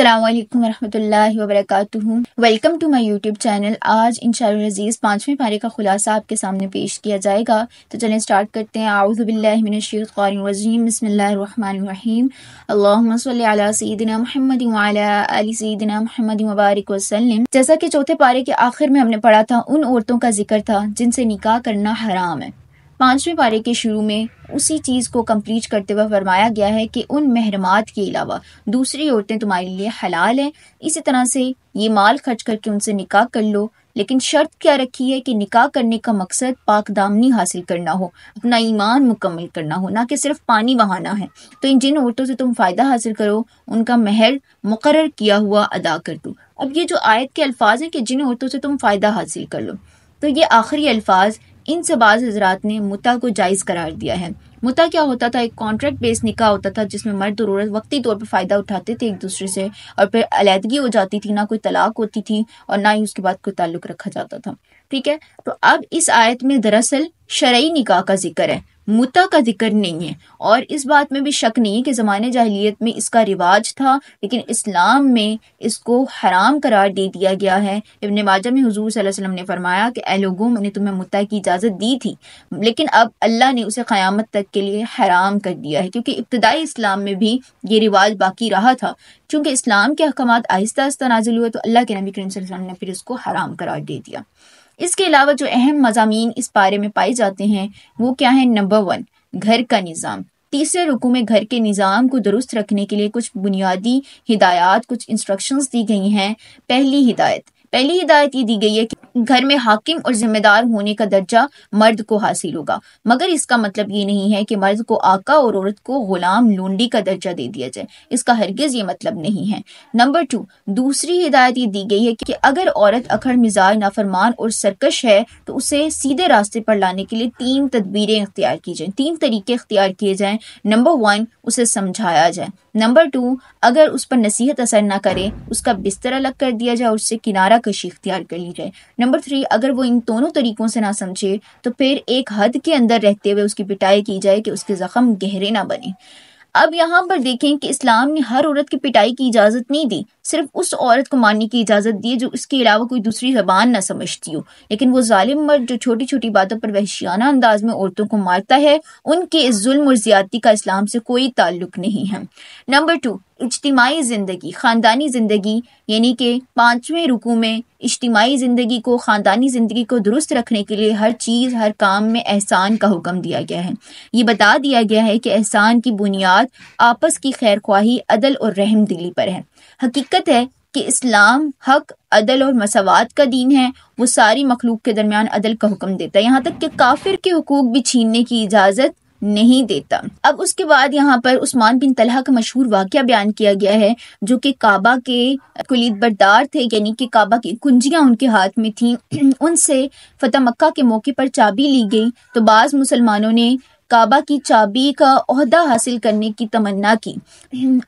अल्लाम वरहमल welcome to my YouTube channel आज इन शजीज़ पाँचवें पारे का खुलासा आपके सामने पेश किया जाएगा तो चलें स्टार्ट करते हैं आउज़बिल्लाशीम बसमीम अल्लाम महमद अली महमद मुबारक वसलम जैसा कि चौथे पारे के आखिर में हमने पढ़ा था उन औरतों का जिक्र था जिनसे निकाह करना हराम है पाँचवें पारे के शुरू में उसी चीज़ को कंप्लीट करते हुए फरमाया गया है कि उन महरमात के अलावा दूसरी औरतें तुम्हारे लिए हलाल हैं इसी तरह से ये माल खर्च करके उनसे निकाह कर लो लेकिन शर्त क्या रखी है कि निकाह करने का मकसद पाक दामनी हासिल करना हो अपना ईमान मुकम्मल करना हो ना कि सिर्फ पानी बहाना है तो इन जिन औरतों से तुम फ़ायदा हासिल करो उनका महर मुकर किया हुआ अदा कर दो अब ये जो आयत के अल्फाज हैं कि जिन औरतों से तुम फ़ायदा हासिल कर लो तो ये आखिरी अल्फाज इन से बाज़ हजरात ने मुता को जायज़ करार दिया है मुता क्या होता था एक कॉन्ट्रैक्ट बेस्ड निकाह होता था जिसमें मर्द और औरत वक्ती तौर पर फ़ायदा उठाते थे एक दूसरे से और फिर अलीहदगी हो जाती थी ना कोई तलाक होती थी और ना ही उसके बाद कोई ताल्लुक रखा जाता था ठीक है तो अब इस आयत में दरअसल शरय निकाह का जिक्र है मुता का जिक्र नहीं है और इस बात में भी शक नहीं है कि ज़माने जाहलीत में इसका रिवाज था लेकिन इस्लाम में इसको हराम करार दे दिया गया है इबन माजा में हजूर वसल्लम ने फरमाया कि ए लोगों मैंने तुम्हें मुता की इजाज़त दी थी लेकिन अब अल्लाह ने उसे क़्यामत तक के लिए हराम कर दिया है क्योंकि इब्तदाई इस्लाम में भी ये रिवाज बाकी रहा था चूँकि इस्लाम के अहकाम आहिस्ता आहिस्ता नाजिल हुए तो अल्लाह के नबी करीम वसल्लम ने फिर इसको हराम करार दे दिया इसके अलावा जो अहम मजामी इस पारे में पाए जाते हैं वो क्या है नंबर वन घर का निज़ाम तीसरे रुकू में घर के निज़ाम को दुरुस्त रखने के लिए कुछ बुनियादी हिदायत कुछ इंस्ट्रक्शंस दी गई हैं पहली हिदायत पहली हिदायत ये दी गई है कि घर में हाकिम और जिम्मेदार होने का दर्जा मर्द को हासिल होगा मगर इसका मतलब ये नहीं है कि मर्द को आका और औरत को गुलाम लोंडी का दर्जा दे दिया जाए इसका हरगिज ये मतलब नहीं है नंबर टू दूसरी हिदायत ये दी गई है कि अगर औरत अखड़ मिजाज नाफरमान और सरकश है तो उसे सीधे रास्ते पर लाने के लिए तीन तदबीरें अख्तियार की जाए तीन तरीके अख्तियार किए जाए नंबर वन उसे समझाया जाए नंबर टू अगर उस पर नसीहत असर ना करे उसका बिस्तर अलग कर दिया जाए उससे किनारा कशी इख्तियार कर ली जाए नंबर थ्री अगर वो इन दोनों तरीकों से ना समझे तो फिर एक हद के अंदर रहते हुए उसकी पिटाई की जाए कि उसके जख्म गहरे ना बने अब यहाँ पर देखें कि इस्लाम ने हर औरत की पिटाई की इजाज़त नहीं दी सिर्फ उस औरत को मारने की इजाज़त दी है जो उसके अलावा कोई दूसरी जबान ना समझती हो लेकिन वो ालिम मर्द जो छोटी छोटी बातों पर वहशियाना अंदाज में औरतों को मारता है उनके इस जुल्म और ज्यादती का इस्लाम से कोई ताल्लुक नहीं है नंबर टू इज्तमाही ज़िंदगी ख़ानदानी ज़िंदगी यानी कि पाँचवें रुकू में इज्तमाही ज़िंदगी को ख़ानदानी ज़िंदगी को दुरुस्त रखने के लिए हर चीज़ हर काम में एहसान का हुक्म दिया गया है ये बता दिया गया है कि एहसान की बुनियाद आपस की खैर ख्वाही अदल और रहम दिली पर है हकीकत है कि इस्लाम हक अदल और मसवात का दीन है वो सारी मखलूक के दरमियान अदल का हुक्म देता है यहाँ तक कि काफिर के हकूक़ भी छीनने की इजाज़त नहीं देता अब उसके बाद यहाँ पर उस्मान बिन तलहा का मशहूर वाक्य बयान किया गया है जो कि काबा के कुलीद बरदार थे यानी कि काबा की कुंजियां उनके हाथ में थी उनसे फतेह मक्का के मौके पर चाबी ली गई तो बाज़ मुसलमानों ने काबा की चाबी का अहदा हासिल करने की तमन्ना की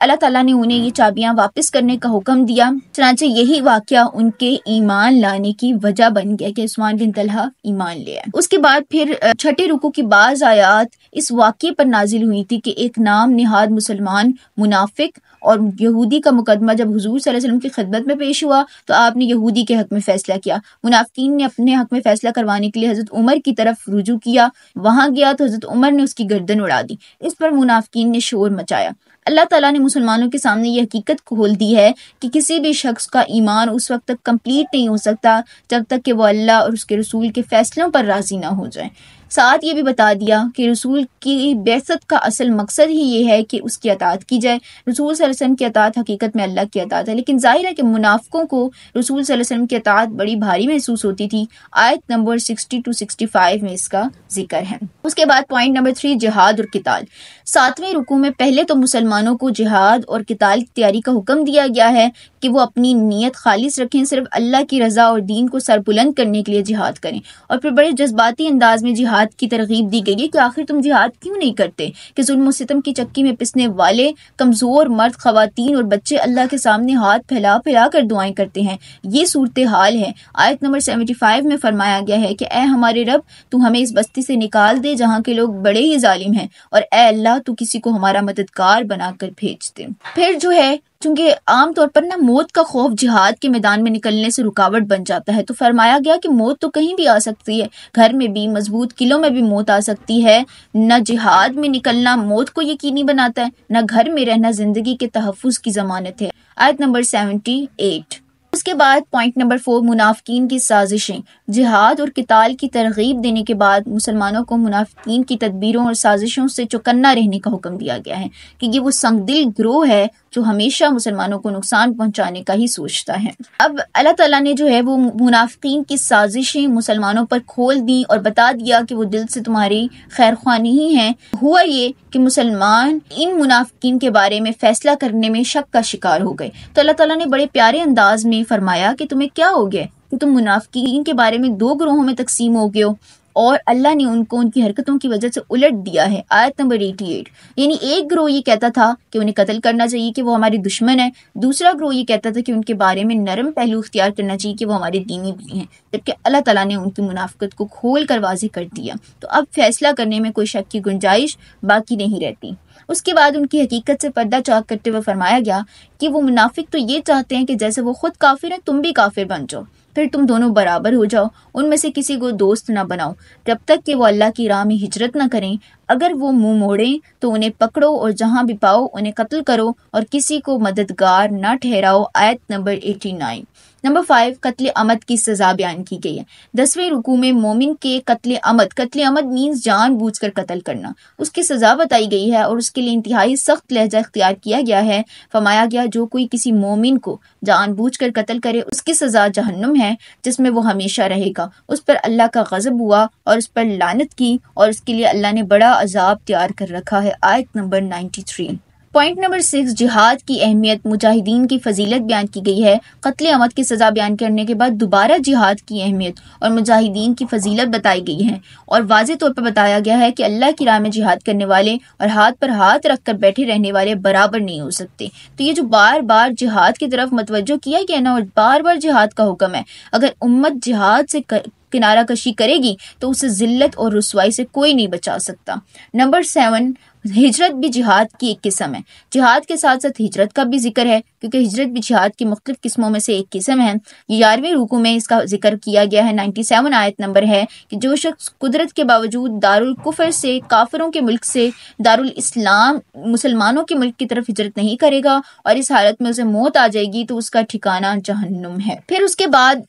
अल्लाह ताला ने उन्हें ये चाबियां वापस करने का हुक्म दिया चनाचे यही वाक़ उनके ईमान लाने की वजह बन गया कि उस्मान बिन तलहा ईमान ले आए उसके बाद फिर छठे रुकू की बाज आयात इस वाक्य पर नाजिल हुई थी कि एक नाम निहाद मुसलमान मुनाफिक और यहूदी का मुकदमा जब हजूर वसल्लम की खिदमत में पेश हुआ तो आपने यहूदी के हक में फैसला किया मुनाफिकीन ने अपने हक में फैसला करवाने के लिए हजरत उमर की तरफ रुजू किया वहाँ गया तो हजरत उमर कुफार ने उसकी गर्दन उड़ा दी इस पर मुनाफिकीन ने शोर मचाया अल्लाह ताला ने मुसलमानों के सामने ये हकीकत खोल दी है कि किसी भी शख्स का ईमान उस वक्त तक कंप्लीट नहीं हो सकता जब तक कि वो अल्लाह और उसके रसूल के फैसलों पर राज़ी ना हो जाए साथ ये भी बता दिया कि रसूल की बेसत का असल मकसद ही ये है कि उसकी अतात की जाए रसूल वसम की अतात हकीकत में अल्लाह की अतात है लेकिन जाहिर है कि मुनाफों को रसूल वसम की अतात बड़ी भारी महसूस होती थी आयत number sixty two sixty five में इसका जिक्र है उसके बाद पॉइंट नंबर थ्री जहाद और किताल सातवें रुकू में पहले तो मुसलमानों को जिहाद और किताल की तैयारी का हुक्म दिया गया है कि वो अपनी नीयत खालिश रखें सिर्फ अल्लाह की रजा और दीन को सरबुलंद करने के लिए जिहाद करें और फिर बड़े जज्बाती अंदाज में जिहाद जिहाद की तरगीब दी गई है कि आखिर तुम जिहाद क्यों नहीं करते कि जुल्म सितम की चक्की में पिसने वाले कमज़ोर मर्द खातन और बच्चे अल्लाह के सामने हाथ फैला फैला कर दुआएं करते हैं ये सूरत हाल है आयत नंबर सेवेंटी फाइव में फरमाया गया है कि ए हमारे रब तू हमें इस बस्ती से निकाल दे जहाँ के लोग बड़े ही जालिम हैं और ए अल्लाह तू किसी को हमारा मददगार बनाकर भेज दे फिर जो है चूंकि आमतौर पर ना मौत का खौफ जिहाद के मैदान में निकलने से रुकावट बन जाता है तो फरमाया गया कि मौत तो कहीं भी आ सकती है घर में भी मजबूत किलों में भी मौत आ सकती है न जिहाद में निकलना मौत को यकीनी बनाता है न घर में रहना जिंदगी के तहफ़ की जमानत है आयत नंबर सेवेंटी एट उसके बाद पॉइंट नंबर फोर मुनाफकिन की साजिशें जिहाद और किताल की तरगीब देने के बाद मुसलमानों को मुनाफिकीन की तदबीरों और साजिशों से चौकन्ना रहने का हुक्म दिया गया है कि ये वो संगदिल ग्रोह है जो हमेशा मुसलमानों को नुकसान पहुंचाने का ही सोचता है अब अल्लाह ताला ने जो है वो मुनाफिकीन की साजिशें मुसलमानों पर खोल दी और बता दिया कि वो दिल से तुम्हारी खैर खानी नहीं है हुआ ये कि मुसलमान इन मुनाफिकीन के बारे में फैसला करने में शक का शिकार हो गए तो अल्लाह ताला ने बड़े प्यारे अंदाज में फरमाया कि तुम्हें क्या हो गया कि तुम मुनाफिकीन के बारे में दो ग्रोहों में तकसीम हो गए हो और अल्लाह ने उनको उनकी हरकतों की वजह से उलट दिया है आयत नंबर एटी एट यानी एक ग्रोह ये कहता था कि उन्हें कत्ल करना चाहिए कि वो हमारे दुश्मन है दूसरा ग्रोह ये कहता था कि उनके बारे में नरम पहलू अख्तियार करना चाहिए कि वो हमारे दीनी भी हैं जबकि अल्लाह तला ने उनकी मुनाफ्त को खोल कर वाजे कर दिया तो अब फैसला करने में कोई शक की गुंजाइश बाकी नहीं रहती उसके बाद उनकी हकीकत से पर्दा चाक करते हुए फरमाया गया कि वो मुनाफिक तो ये चाहते हैं कि जैसे वो खुद काफिर हैं तुम भी काफिर बन जाओ फिर तुम दोनों बराबर हो जाओ उनमें से किसी को दोस्त ना बनाओ जब तक कि वो अल्लाह की राह में हिजरत ना करें अगर वो मुंह मोड़ें तो उन्हें पकड़ो और जहां भी पाओ उन्हें कत्ल करो और किसी को मददगार ना ठहराओ आयत number eighty nine number five कत्ल अमद की सजा बयान की गई है दसवें रुकू में मोमिन के कत्ल अमद कत्ल अमद मीन्स जान बूझ कर कत्ल करना उसकी सजा बताई गई है और उसके लिए इंतहाई सख्त लहजा इख्तियार किया गया है फरमाया गया जो कोई किसी मोमिन को जान बूझ कर कत्ल करे उसकी सजा जहन्नुम है जिसमें वो हमेशा रहेगा उस पर अल्लाह का गजब हुआ और उस पर लानत की और उसके लिए अल्लाह ने बड़ा अजाब तैयार कर रखा है आयत number ninety three point number six जिहाद की अहमियत मुजाहिदीन की फजीलत बयान की गई है कत्ल अमद की सज़ा बयान करने के बाद दोबारा जिहाद की अहमियत और मुजाहिदीन की फजीलत बताई गई है और वाज तौर पर बताया गया है कि अल्लाह की राह में जिहाद करने वाले और हाथ पर हाथ रख कर बैठे रहने वाले बराबर नहीं हो सकते तो ये जो बार बार जिहाद की तरफ मतवजो किया गया ना और बार बार जिहाद का हुक्म है अगर उम्मत जिहाद से कर, किनारा कशी करेगी तो उसे जिल्लत और रसवाई से कोई नहीं बचा सकता नंबर सेवन हिजरत भी जिहाद की एक किस्म है जिहाद के साथ साथ हिजरत का भी जिक्र है क्योंकि हिजरत भी जिहाद की मुख्तु किस्मों में से एक किस्म है ग्यारहवीं रुकू में इसका जिक्र किया गया है नाइन्टी सेवन आयत नंबर है कि जो शख्स कुदरत के बावजूद दारुल कुफर से काफरों के मुल्क से दारुल इस्लाम मुसलमानों के मुल्क की तरफ हिजरत नहीं करेगा और इस हालत में उसे मौत आ जाएगी तो उसका ठिकाना जहन्नुम है फिर उसके बाद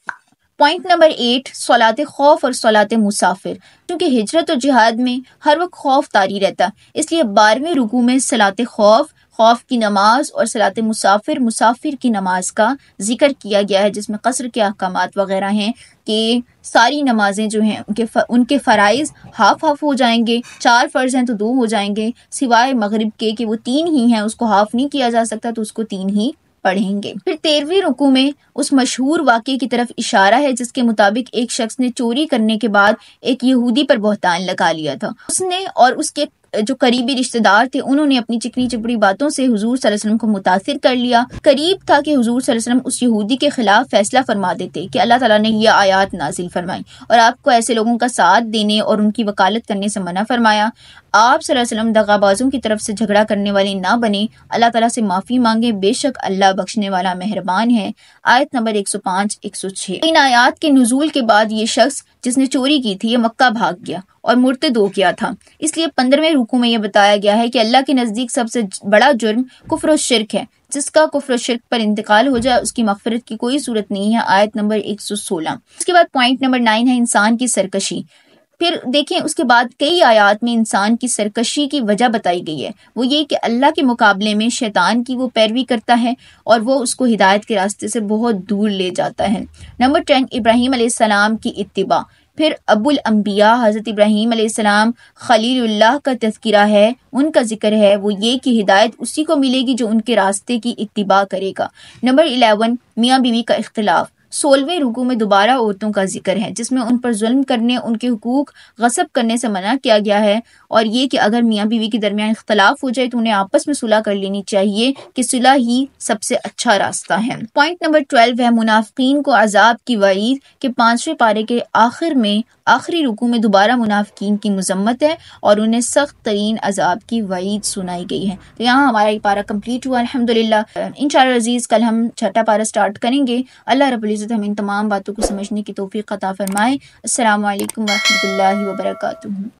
पॉइंट नंबर एट सलात खौफ और सलात मुसाफिर क्योंकि हिजरत और जिहाद में हर वक्त खौफ तारी रहता इसलिए बारहवें रुकू में सलात खौफ खौफ की नमाज और सलात मुसाफिर मुसाफिर की नमाज का जिक्र किया गया है जिसमें कसर के अहकाम वगैरह हैं कि सारी नमाजें जो हैं उनके उनके फ़राइज़ हाफ हाफ हो जाएंगे चार फ़र्ज़ हैं तो दो हो जाएंगे सिवाय मगरब के कि वो तीन ही हैं उसको हाफ नहीं किया जा सकता तो उसको तीन ही पढ़ेंगे फिर तेरहवीं रुकू में उस मशहूर वाक्य की तरफ इशारा है जिसके मुताबिक एक शख्स ने चोरी करने के बाद एक यहूदी पर बहुतान लगा लिया था उसने और उसके जो करीबी रिश्तेदार थे उन्होंने अपनी चिकनी चिपड़ी बातों से हजूर वसल्लम को मुतासर कर लिया करीब था कि हजूर वसल्लम उस यहूदी के खिलाफ फैसला फरमा देते कि अल्लाह ताला ने यह आयात नाजिल फरमाई और आपको ऐसे लोगों का साथ देने और उनकी वकालत करने से मना फरमाया आप वसल्लम दगाबाजों की तरफ से झगड़ा करने वाले ना बने अल्लाह ताला से माफ़ी मांगे बेशक अल्लाह बख्शने वाला मेहरबान है आयत नंबर एक सौ पांच एक सौ छह इन आयात के नजूल के बाद ये शख्स जिसने चोरी की थी ये मक्का भाग गया और मुर्तदो किया था इसलिए पंद्रहवें रुकू में यह बताया गया है कि अल्लाह के नज़दीक सबसे बड़ा जुर्म कुफर शिरक है जिसका कुफर शिरक पर इंतकाल हो जाए उसकी मफफरत की कोई सूरत नहीं है आयत नंबर एक सौ सोलह इसके बाद पॉइंट नंबर नाइन है इंसान की सरकशी फिर देखें उसके बाद कई आयात में इंसान की सरकशी की वजह बताई गई है वो ये कि अल्लाह के मुकाबले में शैतान की वो पैरवी करता है और वो उसको हिदायत के रास्ते से बहुत दूर ले जाता है नंबर टेन इब्राहिम सलाम की इतबा फिर अबुल अम्बिया हज़रत इब्राहीम आसमाम खलील्ला का तस्करा है उनका जिक्र है वो ये कि हिदायत उसी को मिलेगी जो उनके रास्ते की इतबा करेगा नंबर इलेवन मियाँ बीवी का इख्तलाफ़ सोलहवें रुकू में दोबारा औरतों का जिक्र है जिसमें उन पर जुल्म करने उनके हकूक गसब करने से मना किया गया है और ये कि अगर मियाँ बीवी के दरमियान इख्तलाफ हो जाए तो उन्हें आपस में सुलह कर लेनी चाहिए कि सुलह ही सबसे अच्छा रास्ता है पॉइंट नंबर ट्वेल्व है मुनाफिन को अजाब की वईद के पांचवें पारे के आखिर में आखिरी रुकू में दोबारा मुनाफिकीन की मजम्मत है और उन्हें सख्त तरीन अजाब की वईद सुनाई गई है तो यहाँ हमारा ये पारा कम्प्लीट हुआ अलहमदिल्ला इन अजीज़ कल हम छठा पारा स्टार्ट करेंगे अल्लाह रबुल इज़्ज़त हमें इन तमाम बातों को समझने की तोफ़ी अता फ़रमाए अल्लाम वरहमल वर्का